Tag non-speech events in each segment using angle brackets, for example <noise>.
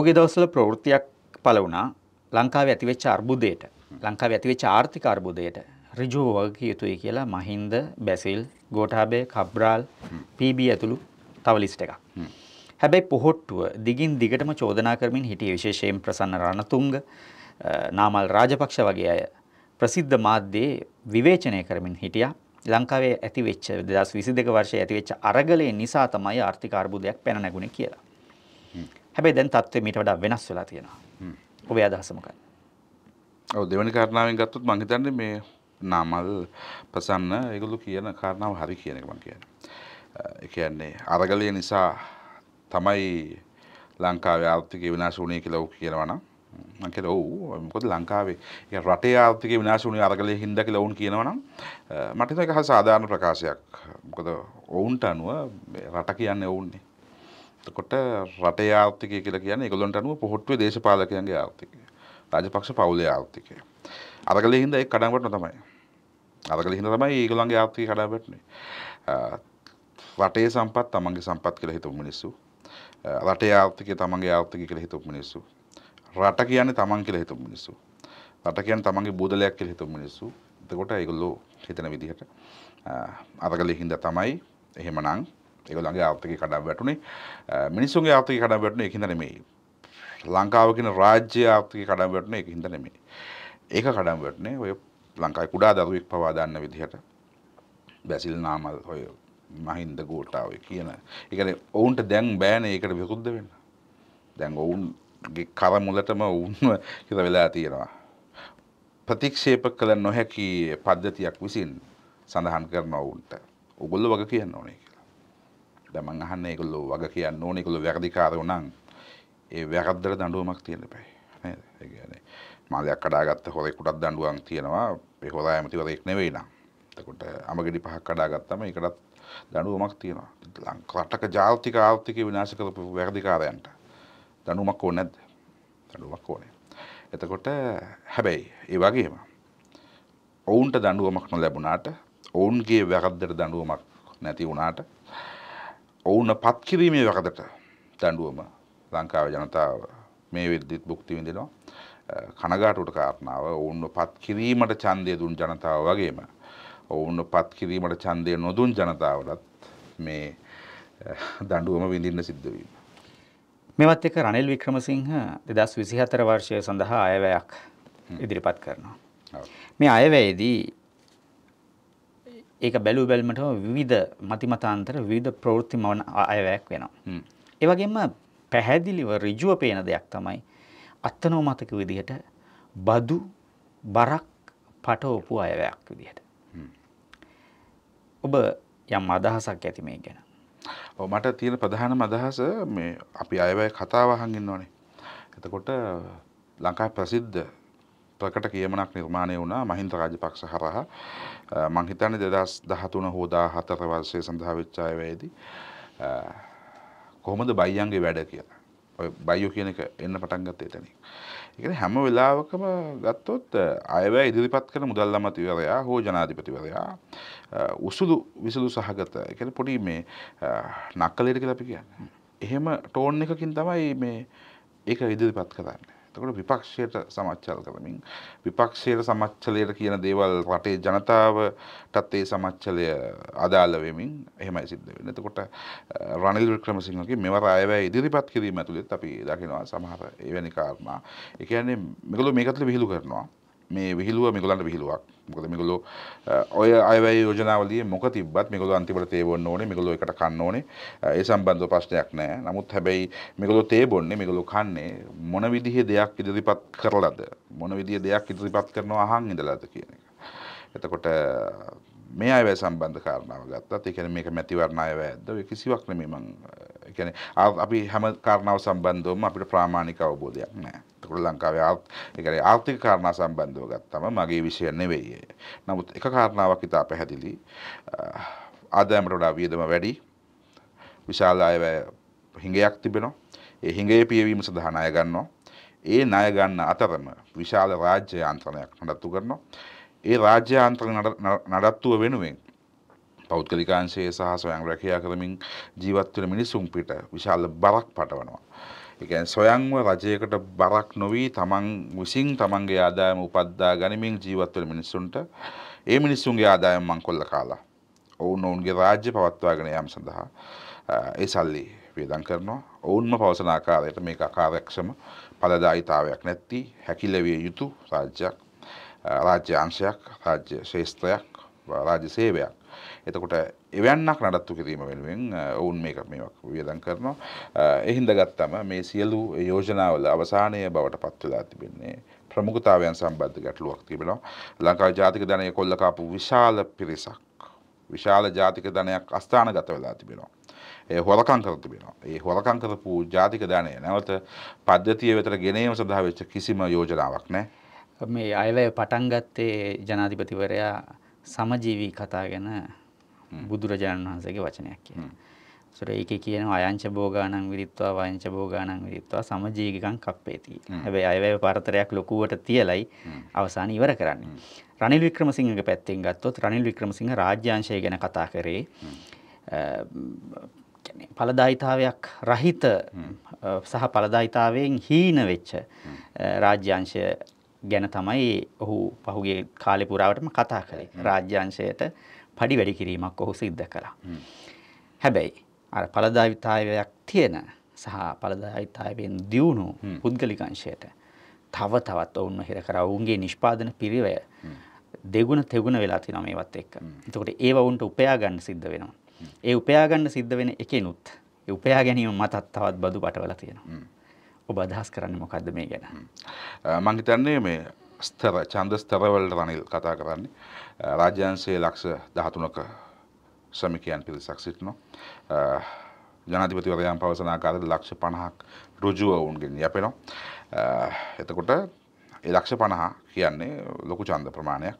පහුගේ දවසල ප්‍රවෘතියක් පල වුණා ලංකාව ඇතිවෙච්ච අර්බුදයට ලංකාව ඇතිවෙච්ච ආර්ථික අර්බුදයට රිජෝ වගකිය යුතුයි කියලා මහින්ද බැසිල් ගෝටාබේ කබ්්‍රාල් පීබ ඇතුළු තවලිස්ට එකක්. හැබැයි පොහොට්ටුව දිගින් දිගටම චෝදනා කරමින් හිටිය විශේෂයෙන් ප්‍රසන්න රණතුංග නාමල් රාජපක්ෂ වගේ අය ප්‍රසිද්ධ මාධ්‍යයේ විවේචනය කරමින් හිටියා ලංකාවේ ඇතිවෙච්ච දෙදස් විසි දෙක වර්ෂය ඇතිවෙච්ච අරගලය නිසා තමයි ආර්ථිකාර්බුදයක් පැන නැගුණ කියලා. හැබැයි දැන් තත්ත්වය මීට වඩා වෙනස් වෙලා තියෙනවා. ඔබේ අදහස මොකක්ද? ඔව් දෙවැනි කාරණාවෙන් ගත්තොත් මම හිතන්නේ මේ නාමල් ප්‍රසන්න ඒගොල්ලෝ කියන කාරණාව හරි කියන එක මම කියන්නේ. ඒ කියන්නේ අරගලය නිසා තමයි ලංකාවේ ආර්ථිකය විනාශ වුණේ කියලා ඔව් කියනවා නම් මම කියලා ඔව් මොකද ලංකාවේ ඒ රටේ ආර්ථිකය විනාශ වුණේ අරගලයේ හින්දා කියලා ඔවුන් කියනවා නම් මට හිතෙනවා ඒක හා සාධාරණ ප්‍රකාශයක්. මොකද ඔවුන්ට අනුව රට කියන්නේ ඔවුන්නේ. එතකොට රටේ ආර්ථිකය කියලා කියන්නේ ඒගොල්ලන්ට අනුව පොහොට්ටුවේ දේශපාලකයන්ගේ ආර්ථිකය. රාජපක්ෂ පවුලේ ආර්ථිකය. අරගලේ හින්දා ඒක කඩාවැටෙන තමයි. අරගලේ හින්දා තමයි ඒගොල්ලන්ගේ ආර්ථිකය කඩාවැටුනේ. රටේ සම්පත් තමන්ගේ සම්පත් කියලා හිතපු මිනිස්සු. රටේ ආර්ථිකය තමන්ගේ ආර්ථිකය කියලා හිතපු මිනිස්සු. රට කියන්නේ තමන් කියලා හිතපු මිනිස්සු. රට කියන්නේ තමන්ගේ බූදලයක් කියලා හිතපු මිනිස්සු. එතකොට ඒගොල්ලෝ හිතන විදිහට අරගලේ හින්දා තමයි එහෙමනම් ඒගොල්ලන්ගේ ආර්ථිකය කඩා වැටුනේ මිනිස්සුන්ගේ ආර්ථිකය කඩා වැටුනේ ඒකින්ද නෙමෙයි ලංකාව කියන රාජ්‍ය ආර්ථිකය කඩා වැටුනේ ඒකින්ද නෙමෙයි ඒක කඩා වැටුනේ ඔය ලංකාවේ කුඩා දරුවෙක් පවා දන්න විදිහට බැසිල් නාමල් ඔය මහින්ද ගෝටා ඔය කියන ඒ කියන්නේ ඔවුන්ට දැන් බෑනේ ඒකට විරුද්ධ වෙන්න දැන් ඔවුන්ගේ කර මුලටම ඔවුන්ව කියලා වෙලා තියෙනවා ප්‍රතික්ෂේප කළ නොහැකි පද්ධතියක් විසින් සඳහන් කරන ඔවුන්ට ඔගොල්ලෝ වගේ කියන්න ඕනේ දැමන් අහන්න ඒගොල්ලෝ වග කියන්න ඕනේ ඒගොල්ලෝ වැරදිකාරයෝ නම් ඒ වැරද්දට දඬුවමක් තියෙන්න එපා නේද ඒ කියන්නේ මාලයක් කඩාගත්ත හොරෙකුටත් දඬුවම් තියෙනවා ඒ හොරා ඇමතිවරයෙක් නෙවෙයි නම් එතකොට අමගෙඩි පහක් කඩාගත්තම ඒකටත් දඩුවමක් තියෙනවා ලංකාටක ජාතික ආර්ථික විනාශ කරපු වැරදිකාරයන්ට දනුවමක් ඕන නැද්ද දඩුවමක් ඕනේ එතකොට හැබැයි ඒ වගේම ඔවුන්ට දඩුවමක් නො ලැබුණාට ඔවුන්ගේ වැරද්දට දඩුවමක් නැති වුණාට ඔවුන පත්කිරීමේ වකදට දඩුවම ලංකාව ජනතාව මේ වෙද්දිත් භුක්තිවිඳෙනවා කනගාටුට කාරණාව ඔවුන්ව පත් කිරීමට චන්දය දුන් ජනතාව වගේම ඔවුන්ව පත් කිරීමට චන්දය නොදුන් ජනතාවටත් මේ දඩුවම විඳින්න සිද්ධවීම. මෙමත් එක රනිල් වික්‍රමසිංහ දෙදස් විසිහතර වර්ෂය සඳහා අයවැයක් ඉදිරිපත් කරනවා. මේ අයවැයේදී ඒක බැලූ බැල්මටම විවිධ මතිමතාන්තර විවිධ ප්‍රවෘත්ති මවන අයවැයක් වෙනවා. ඒ වගේම පැහැදිලිව ඍජුව පේන දෙයක් තමයි අත්නෝමතක විදිහට බදු බරක් පටවපු අයවැයක් විදිහට. ඔබ යම් අදහසක් ඇති මේ ගැන. ඔව් මට තියෙන ප්‍රධානම අදහස මේ අපි අයවැය කතාව අහන් ඉන්නෝනේ. එතකොට ලංකාවේ ප්‍රසිද්ධ ප්‍රකට කියමනක් නිර්මාණය වුණා මහින්ද රාජපක්ෂ හරහා මං හිතන්නේ 2013 හෝ 14 වර්ෂයේ සඳහා වෙච්ච අයවැයේදී කොහොමද බයියන්ගේ වැඩ කියලා. ඔය බයියෝ කියන එක එන්න පටන් ගත්තේ එතනින්. ඒ කියන්නේ හැම වෙලාවකම ගත්තොත් අයවැය ඉදිරිපත් කරන මුදල් අමාත්‍යවරයා හෝ ජනාධිපතිවරයා උසුළු විසුළු සහගත ඒ කියන්නේ පොඩි මේ නක්කලෙට කියලා අපි කියන්නේ. එහෙම ටෝන් එකකින් තමයි මේ ඒක ඉදිරිපත් කරන්නේ. එතකොට විපක්ෂයට සමච්චල් කරමින් විපක්ෂයට සමච්චලයට කියන දේවල් රටේ ජනතාවටත් ඒ සමච්චලය අදාළ වෙමින් එහෙමයි සිද්ධ වෙන්නේ. එතකොට රනිල් වික්‍රමසිංහගේ මෙවර අයවැය ඉදිරිපත් කිරීම ඇතුළත් අපි දකිනවා සමහර එවැනි කාරණා. ඒ කියන්නේ මේගොල්ලෝ මේකත් විහිළු කරනවා. මේ විහිළුව මිගලන්ට විහිළුවක් මොකද මිගොලු ඔය අයවැය යෝජනාවලිය මොක තිබත් මිගොලු අන්තිමට තේබොන්න ඕනේ මිගොලු එකට කන්න ඕනේ ඒ සම්බන්ධව ප්‍රශ්නයක් නැහැ නමුත් හැබැයි මිගොලු තේබොන්නේ මිගොලු කන්නේ මොන විදිහේ දෙයක් ඉදිරිපත් කරලාද මොන විදිහේ දෙයක් ඉදිරිපත් කරනවා අහන් ඉඳලාද කියන එක එතකොට මේ අයවැය සම්බන්ධ කාරණාව ගත්තත් ඒ කියන්නේ මේක මැතිවරණ අයවැයක්ද ඔය කිසිවක් නෙමෙයි මං ඒ කියන්නේ අපි හැම කාරණාව සම්බන්ධවම අපිට ප්‍රාමාණික අවබෝධයක් නැහැ කොට ලංකාවේ ආර්ථික කාරණා සම්බන්ධව ගත්තම මගේ විෂය නෙවෙයි. නමුත් එක කාරණාවක් ඉතා පැහැදිලි. ආදායමට වඩා වියදම වැඩි. විශාල අයවැය හිඟයක් තිබෙනවා. ඒ හිඟේ පියවීම සඳහා ණය ගන්නවා. ඒ ණය ගන්න අතරම විශාල රාජ්‍ය යාන්ත්‍රණයක් නඩත්තු කරනවා. ඒ රාජ්‍ය යාන්ත්‍රණ නඩත්තුව වෙනුවෙන් පෞද්ගලිකාංශයේ සහ සොයං රැකියා කරමින් ජීවත් වෙන මිනිසුන් පිට විශාල බරක් පටවනවා. එකන් සොයංව රජයකට බරක් නොවී තමන් විසින් තමන්ගේ ආදායම උපද්දා ගනිමින් ජීවත්වන මිනිස්සුන්ට ඒ මිනිස්සුන්ගේ ආදායම් මං කොල්ල කාලා ඔවුන් ඔවුන්ගේ රාජ්‍ය පවත්වාගෙන යාම සඳහා ඒ සල්ලි වේදන් කරනවා ඔවුන්ම පවසන ආකාරයට මේක අකාර්යක්ෂම පලදායිතාවයක් නැති හැකිලවිය යුතු රාජ්‍යයක් රාජ්‍ය අංශයක් රාජ්‍ය ශේෂ්ත්‍රයක් රාජ්‍ය සේවයක් එතකොට එවන්නක් නඩත්තු කිරීම වෙනුවෙන් ඔවුන් මේක මේක් වියදන් කරනවා එහින්ද ගත්තම මේ සියලු යෝජනාවල අවසානය බවට පත්වලා තිබෙන්නේ ප්‍රමුඛතාවයන් සම්බන්ධ ගැටලුවක් තිබෙනවා ලංකාව ජාතික ධනය කොල්ල කාපු විශාල පිරිසක් විශාල ජාතික ධනයක් අස්ථානගත වෙලා තිබෙනවා හොලකං කර තිබෙනවා. ඒ හොලකං කරපු ජාතික ධනය නැවත පද්ධතිය වෙතට ගෙනීම සඳහා වෙච්ච කිසිම යෝජනාවක් නැහැ. මේ අයවැය පටන් ගත්තේ ජනාධිපතිවරයා සමජීවී කතා ගැන බුදුරජාණන් වහන්සේගේ වචනයක් කියන. සර ඒක කියන අයංච භෝගානං විරිත්වා වයංච භෝගානං විරිත්වා සමජීවිකං කප්පේති. හැබැයි අයවැය පරතරයක් ලොකුවට තියලයි අවසාන ඉවර කරන්නේ. රනිල් වික්‍රමසිංහගේ පැත්තෙන් ගත්තොත් රනිල් වික්‍රමසිංහ රාජ්‍යාංශය ගැන කතා කරේ පලදායිතාවයක් රහිත සහ පලදායිතාවයෙන් හීන වෙච්ච රාජ්‍යංශය ගැන තමයි ඔහු පහුගේ කාලෙ පුරාවටම කතා කරේ. රාජ්‍යංශයට පඩි වැඩි කිරීමක් ඔහු සිද්ධ කළා. හැබැයි අර පළදාවිතාවයක් තියෙන සහ පළදාවිතාවයෙන් දියුණු පුද්ගලික අංශයට තව තවත් ඔවුන්ව හිර කරා. ඔවුන්ගේ නිෂ්පාදන පිරිවය දෙගුණ තෙගුණ වෙලා තියෙනවා මේවත් එක්ක. එතකොට ඒව ඔවුන්ට උපයා ගන්න සිද්ධ වෙනවා. ඒ උපයා ගන්න සිද්ධ වෙන එකෙනුත් ඒ උපයා ගැනීම මතත් තවත් බදු පටවලා තියෙනවා. ඔබ අදහස් කරන්න මොකක්ද මේ ගැන. මංහිතන්නේ මේ ස්තර චන්ද ස්තරවලට රනිල් කතා කරන්නේ. රාජ්‍යන්සේ ලක්ෂ දහතුනක සමිකයන් පිරිසක් සිටිනවා. ජනාධිපතිවරයන් පවසන ආකාරයට ලක්ෂ 50ක් ඍජුව වුන්ගෙන් යැපෙනවා. එතකොට ඒ ලක්ෂ 50 කියන්නේ ලොකු ඡන්ද ප්‍රමාණයක්.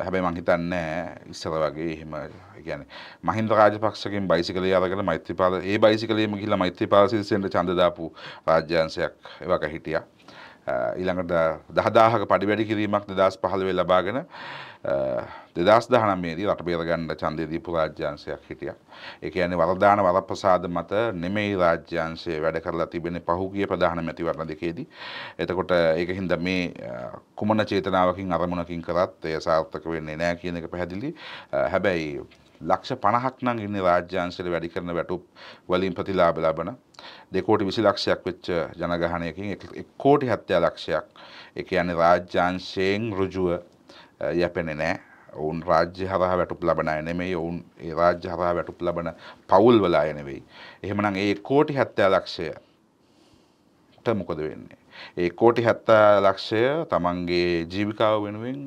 හැබැයි මං හිතන්නේ ඉස්සර වගේ එහෙම කියන්නේ මහින්ද රාජපක්ෂගෙන් බයිසිකලේ අරගෙන මෛත්‍රීපාල ඒ බයිසිකලේම ගිහිල්ලා මෛත්‍රීපාල සිරිසෙන්ට ඡන්ද දාපු රාජ්‍යංශයක් එවක හිටියා ඉළඟට දහදාහක පඩි වැඩි කිරීමක් දෙදස් පහළවේ ලබාගෙන දෙදස් දහනමේදී රට බේරගණ්ඩ චන්දයදී පුරාජ්‍යන්සයක් හිටිය. එක ඇනි වරදාන වරප්‍රසාද මත නෙමෙයි රාජ්‍යන්සය වැඩ කරලා තිබෙන පහුගිය ප්‍රධාන මැතිවරණ දෙකේදී. එතකොට ඒක හින්ද මේ කුමන චේතනාවකින් අරමුණකින් කරත් එය සාර්ථක වෙන්නේ නෑ කියන එක පැහැදිලි හැබැයි ලක්ෂ පණහක් නං ඉන්න රාජ්‍යාන්සල වැඩි කරන වැටුප් වලින් ප්‍රතිලාබ ලබන දෙකෝටි විසි ලක්ෂයක් වෙච්ච ජනගහනයකින් කෝටි හත්තය ලක්ෂයක් එක යන රාජ්‍යාංශයෙන් රුජුව යැපෙන නෑ ඔවුන් රාජ්‍ය හරහා වැටුප ලබන අය නෙමෙයි ඔවුන් ඒ රාජ්‍ය හරහා වැටුප ලබන පවුල් වල අය නෙවෙයි. එහෙමනම් ඒ කෝටි 70 ලක්ෂයට මොකද වෙන්නේ? ඒ කෝටි 70 ලක්ෂය තමන්ගේ ජීවිකාව වෙනුවෙන්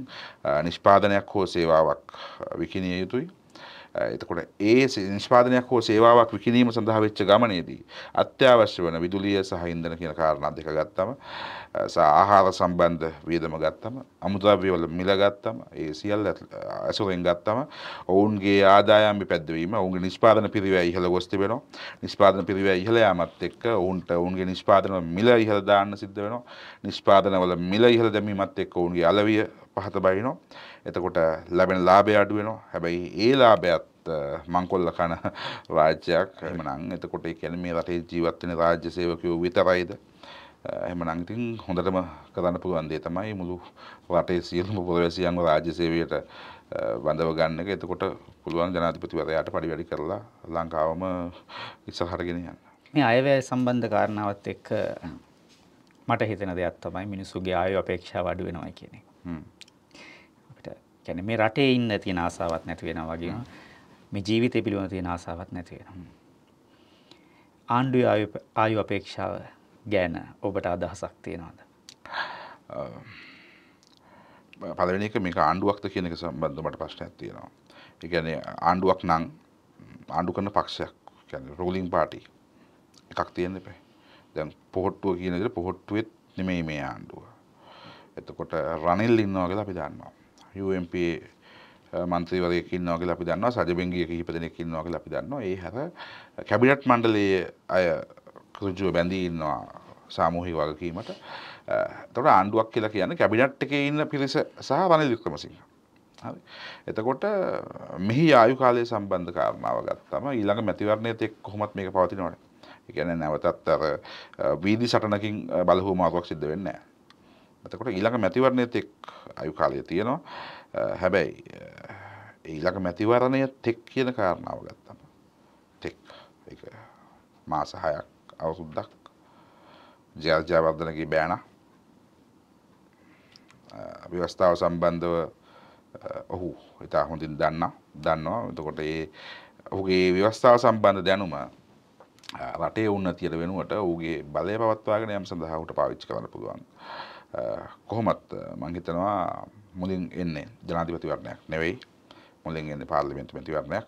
නිෂ්පාදනයක් හෝ සේවාවක් විකිණිය යුතුයි. එතකොට ඒ නිෂ්පාදනයක් හෝ සේවාවක් විකිණීම සඳහා වෙච්ච ගමනේදී අත්‍යවශ්‍ය වන විදුලිය සහ ඉන්ධන කියන කාරණා දෙක ගත්තම සහ ආහාර සම්බන්ධ වියදම ගත්තම අමුද්‍රව්‍ය වල මිල ගත්තම ඒ සියල්ල අසුරෙන් ගත්තම ඔවුන්ගේ ආදායම් පැද්දවීම ඔවුන්ගේ නිෂ්පාදන පිරිවැය ඉහළ ගොස් තිබෙනවා නිෂ්පාදන පිරිවැය ඉහළ යාමත් එක්ක ඔවුන්ට ඔවුන්ගේ නිෂ්පාදන මිල ඉහළ දාන්න සිද්ධ වෙනවා නිෂ්පාදන වල මිල ඉහළ දැමීමත් එක්ක ඔවුන්ගේ අලවිය පහත බයිනෝ එතකොට ලැබෙන ලාබය අඩුවෙනවා හැබැයි ඒ ලාබයත් මංකොල්ල කන <laughs> රාජ්‍යයක් එමනං එතකොට කැන මේ රටේ ජීවත්වන රාජ්‍ය සේවකයෝ විතරයිද එම නංතින් හොඳටම කරන්න පුළුවන්දේ තමයි මුළු රටේ සියලුම පුරවැසියන්ව රාජ්‍ය සේවයට බඳව ගන්න එක එතකොට පුළුවන් ජනාධිපතිවරයාට පඩිවැඩි කරලා ලංකාවම ඉස්සරහටගෙන යන්න. මේ අයවැය සම්බන්ධ කාරණාවත් එක්ක මට හිතෙන දෙයක් තමයි මිනිස්සුගේ ආයු අපේක්ෂාව අඩු වෙනවා කියන එක. අපිට ගැන මේ රටේ ඉන්න තියෙන ආසාවත් නැති වෙන වගේම මේ ජීවිතය පිළිබඳ තියෙන ආසාවත් නැති වෙන. ආණ්ඩුවේ ආයු අපේක්ෂාව ගැන ඔබට අදහසක් තියෙනවද? පළවෙනි එක මේක ආණ්ඩුවක්ද කියන එක සම්බන්ධව මට ප්‍රශ්නයක් තියෙනවා. ඒ කියන්නේ ආණ්ඩුවක් නම් ආණ්ඩු කරන පක්ෂයක් කියන්නේ රූලින් පාටි එකක් තියෙන්න එපා. දැන් පොහොට්ටුව කියන විදිහට පොහොට්ටුවෙත් නෙමෙයි මේ ආණ්ඩුව. එතකොට රනිල් ඉන්නවා කියලා අපි දන්නවා. UMP මන්ත්‍රීවරයෙක් ඉන්නවා කියලා අපි දන්නවා. සජබෙන්ගිය කිහිප දෙනෙක් ඉන්නවා කියලා අපි දන්නවා. ඒ හැර කැබිනට් මණ්ඩලයේ අය ඍජුව බැඳී ඉන්නවා සාමූහික වගකීමට. එතකොට ආණ්ඩුවක් කියලා කියන්නේ කැබිනට් එකේ ඉන්න පිරිස සහ රනිල් වික්‍රමසිංහ. හරි. එතකොට මෙහි ආයු කාලය සම්බන්ධ කාරණාව ගත්තම ඊළඟ මැතිවරණයේත් එක්ක කොහොමත් මේක පවතිනවනේ. ඒ කියන්නේ නැවතත් අර වීදි සටනකින් බලහුමාරුවක් සිද්ධ වෙන්නේ නැහැ. එතකොට ඊළඟ මැතිවරණයත් එක් අයු කාලය තියෙනවා හැබැයි ඊළඟ මැතිවරණය තෙක් කියන කාරණාව ගත්තම තෙක් මාස හයක් අවුරුද්දක් ජයජයවර්ධනගේ බෑන ව්‍යවස්ථාව සම්බන්ධව ඔහු ඉතා හොඳින් දන්න දන්නවා එතකොට ඒ ඔහුගේ ව්‍යවස්ථාව සම්බන්ධ දැනුම රටේ උන්න තියර වෙනුවට ඔහුගේ බලය පවත්වාගෙන යම් සඳහාට පාවිච්චි කරන්න පුළුවන්. කොහොමත් මංහිතනවා මුලින් එන්නේ ජනාධිපතිවරණයක් නෙවෙයි මුලින් එන්නේ පාර්ලිමේන්තු මැතිවරණයක්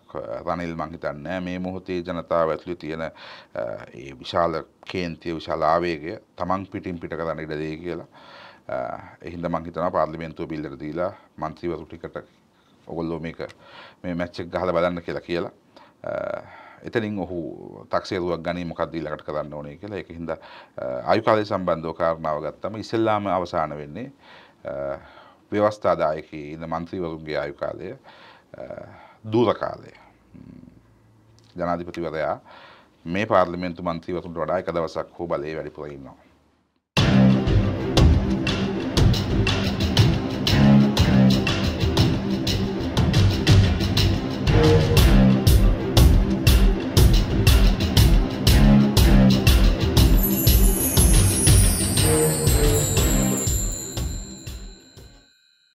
රනිල් මං හිතන්නේ මේ මොහොතේ ජනතාව ඇතුළේ තියෙන ඒ විශාල කේන්තිය විශාල ආවේගය තමන් පිටින් පිට කරන්න ඉඩ දෙයි කියලා එහින්ද මං හිතනවා පාර්ලිමේන්තුව බිල්ලට දීලා മന്ത്രിවරු ටිකට ඔගොල්ලෝ මේක මේ මැච් එක ගහලා බලන්න කියලා කියලා එතනින් ඔහු තක්සේරුවක් ගනී මොකක්ද ඊළඟට කරන්න ඕනේ කියලා ඒක හින්දා ආයු කාලය සම්බන්ධව කාරණාව ගත්තම ඉස්සෙල්ලාම අවසාන වෙන්නේ ව්‍යවස්ථාදායකී ඉන්න മന്ത്രിවරුන්ගේ ආයු කාලය දුර කාලය ජනාධිපතිවරයා මේ පාර්ලිමේන්තු මන්ත්‍රීවරුන්ට වඩා එක දවසක් හෝ බලය වැඩිපුර ඉන්නවා